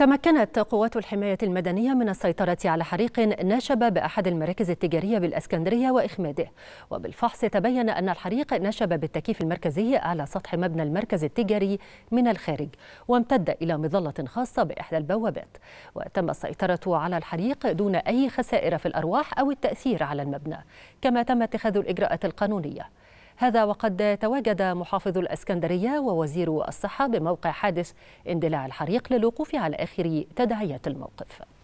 تمكنت قوات الحماية المدنية من السيطرة على حريق نشب بأحد المراكز التجارية بالأسكندرية وإخماده وبالفحص تبين أن الحريق نشب بالتكييف المركزي على سطح مبنى المركز التجاري من الخارج وامتد إلى مظلة خاصة بإحدى البوابات وتم السيطرة على الحريق دون أي خسائر في الأرواح أو التأثير على المبنى كما تم اتخاذ الإجراءات القانونية هذا وقد تواجد محافظ الإسكندرية ووزير الصحة بموقع حادث اندلاع الحريق للوقوف على آخر تداعيات الموقف